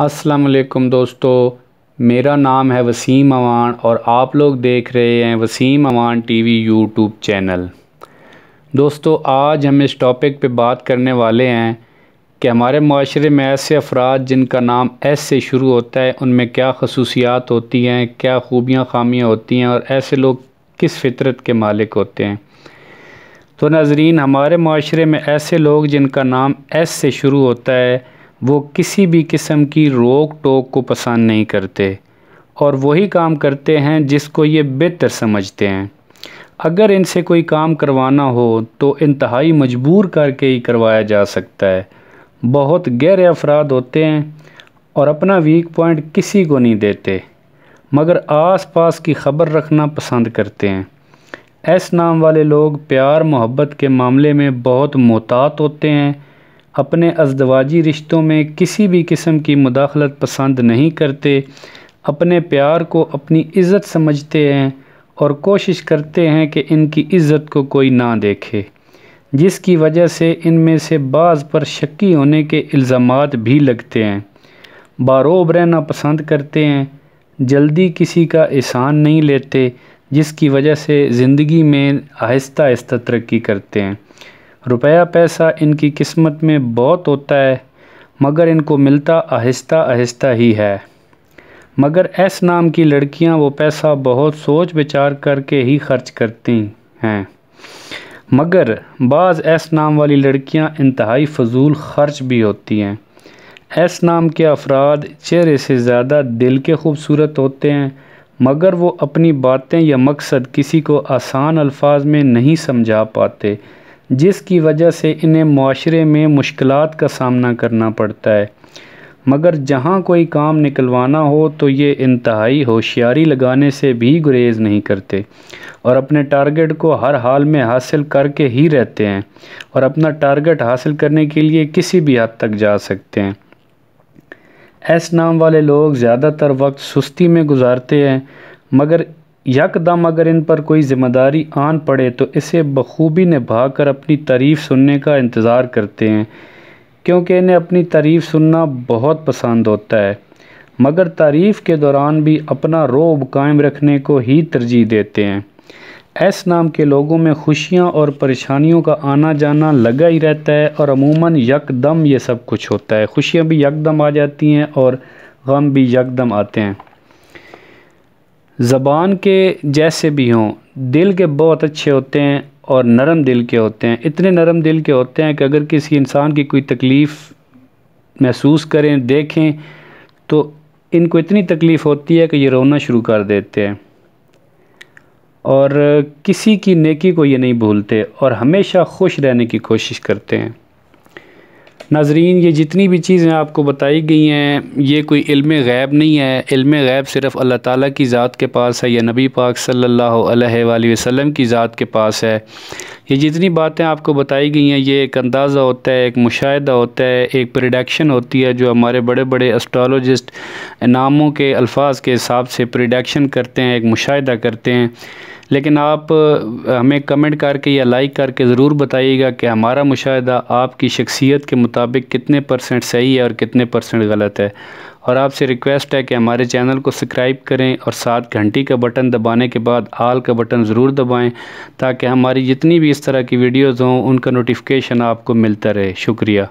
अस्सलाम वालेकुम दोस्तों मेरा नाम है वसीम अवान और आप लोग देख रहे हैं Wasim Awan TV YouTube channel दोस्तों आज हम इस टॉपिक पे बात करने वाले हैं कि हमारे माशरे में ऐसे अफराद जिनका नाम एस से शुरू होता है उनमें क्या खसूसियात होती हैं क्या खूबियाँ खामियाँ होती हैं और ऐसे लोग किस फितरत के मालिक होते हैं तो नाजरीन हमारे माशरे में ऐसे लोग जिनका नाम एस से शुरू होता है वो किसी भी किस्म की रोक टोक को पसंद नहीं करते और वही काम करते हैं जिसको ये बेहतर समझते हैं अगर इनसे कोई काम करवाना हो तो इंतहाई मजबूर करके ही करवाया जा सकता है बहुत गहरे अफराद होते हैं और अपना वीक पॉइंट किसी को नहीं देते मगर आस पास की खबर रखना पसंद करते हैं ऐस नाम वाले लोग प्यार मोहब्बत के मामले में बहुत मोहतात होते हैं अपने अजदवाजी रिश्तों में किसी भी किस्म की मुदाखलत पसंद नहीं करते अपने प्यार को अपनी इज़्ज़त समझते हैं और कोशिश करते हैं कि इनकी इज़्ज़त को कोई ना देखे जिसकी वजह से इनमें से बाज़ पर शक्की होने के इल्ज़ाम भी लगते हैं बारोब रहना पसंद करते हैं जल्दी किसी का एहसान नहीं लेते जिसकी वजह से ज़िंदगी में आहिस्ता आहिस्ता तरक्की करते हैं रुपया पैसा इनकी किस्मत में बहुत होता है मगर इनको मिलता आहिस्ता आहिस्ता ही है मगर एस नाम की लड़कियां वो पैसा बहुत सोच विचार करके ही खर्च करती हैं मगर बाज़ एस नाम वाली लड़कियां इंतहाई फजूल खर्च भी होती हैं एस नाम के अफराद चेहरे से ज़्यादा दिल के खूबसूरत होते हैं मगर वो अपनी बातें या मकसद किसी को आसान अल्फाज में नहीं समझा पाते जिसकी वजह से इन्हें माशरे में मुश्किल का सामना करना पड़ता है मगर जहाँ कोई काम निकलवाना हो तो ये इंतहाई होशियारी लगाने से भी गुरेज नहीं करते और अपने टारगेट को हर हाल में हासिल करके ही रहते हैं और अपना टारगेट हासिल करने के लिए किसी भी हद तक जा सकते हैं ऐस नाम वाले लोग ज़्यादातर वक्त सुस्ती में गुजारते हैं मगर यकदम अगर इन पर कोई ज़िम्मेदारी आन पड़े तो इसे बखूबी निभा कर अपनी तारीफ़ सुनने का इंतज़ार करते हैं क्योंकि इन्हें अपनी तारीफ़ सुनना बहुत पसंद होता है मगर तारीफ़ के दौरान भी अपना रोब कायम रखने को ही तरजीह देते हैं ऐस नाम के लोगों में खुशियाँ और परेशानियों का आना जाना लगा ही रहता है और अमूमन यकदम ये सब कुछ होता है खुशियाँ भी यकदम आ जाती हैं और गम भी यकदम आते हैं ज़बान के जैसे भी हों दिल के बहुत अच्छे होते हैं और नरम दिल के होते हैं इतने नरम दिल के होते हैं कि अगर किसी इंसान की कोई तकलीफ़ महसूस करें देखें तो इनको इतनी तकलीफ़ होती है कि ये रोना शुरू कर देते हैं और किसी की नेकी को ये नहीं भूलते और हमेशा खुश रहने की कोशिश करते हैं नाजरीन ये जितनी भी चीज़ें आपको बताई गई हैं ये कोई इल्म गैब नहीं है इल्म गैब सिर्फ़ अल्लाह ताला की ज़ात के पास है या नबी पाक सल्लल्लाहु अलैहि वसल्लम की ज़ात के पास है ये जितनी बातें आपको बताई गई हैं ये एक अंदाज़ा होता है एक मुशाहिदा होता है एक प्रडक्शन होती है जो हमारे बड़े बड़े एस्ट्रोलॉजिस्ट नामों के अल्फाज के हिसाब से प्रडक्शन करते हैं एक मुशाहिदा करते हैं लेकिन आप हमें कमेंट करके या लाइक करके ज़रूर बताइएगा कि हमारा मुशाह आपकी शख्सियत के मुताबिक कितने परसेंट सही है और कितने परसेंट गलत है और आपसे रिक्वेस्ट है कि हमारे चैनल को सब्सक्राइब करें और साथ घंटी का बटन दबाने के बाद आल का बटन ज़रूर दबाएं ताकि हमारी जितनी भी इस तरह की वीडियोज़ हों उनका नोटिफिकेशन आपको मिलता रहे शुक्रिया